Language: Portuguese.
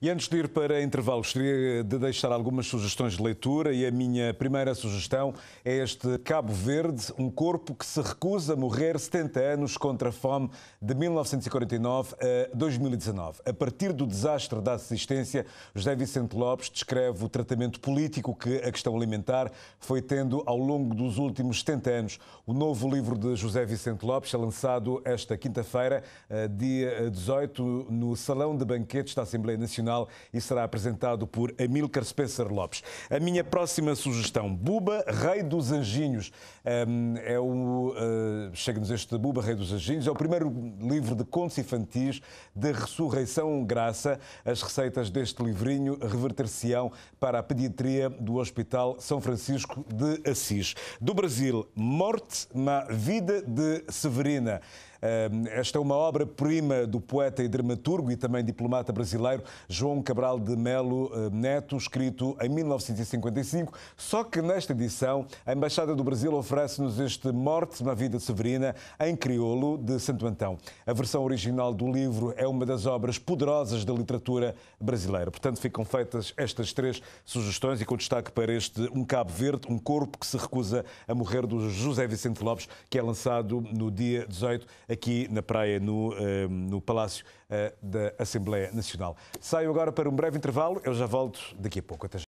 E antes de ir para intervalos, gostaria de deixar algumas sugestões de leitura e a minha primeira sugestão é este Cabo Verde, um corpo que se recusa a morrer 70 anos contra a fome de 1949 a 2019. A partir do desastre da assistência, José Vicente Lopes descreve o tratamento político que a questão alimentar foi tendo ao longo dos últimos 70 anos. O novo livro de José Vicente Lopes é lançado esta quinta-feira, eh, dia 18, no Salão de Banquetes da Assembleia Nacional Nacional e será apresentado por Amílcar Spencer Lopes. A minha próxima sugestão, Buba, Rei dos Anjinhos. é o, ah, chega-nos este Buba, Rei dos Anjinhos. É o primeiro livro de contos infantis de Ressurreição Graça. As receitas deste livrinho reverter-se-ão para a pediatria do Hospital São Francisco de Assis. Do Brasil, Morte na Vida de Severina. Esta é uma obra-prima do poeta e dramaturgo e também diplomata brasileiro João Cabral de Melo Neto, escrito em 1955. Só que nesta edição, a Embaixada do Brasil oferece-nos este Morte na Vida Severina em crioulo de Santo Antão. A versão original do livro é uma das obras poderosas da literatura brasileira. Portanto, ficam feitas estas três sugestões e com destaque para este Um Cabo Verde, um corpo que se recusa a morrer, do José Vicente Lopes, que é lançado no dia 18 aqui na praia, no, ehm, no Palácio eh, da Assembleia Nacional. Saio agora para um breve intervalo, eu já volto daqui a pouco. Até já.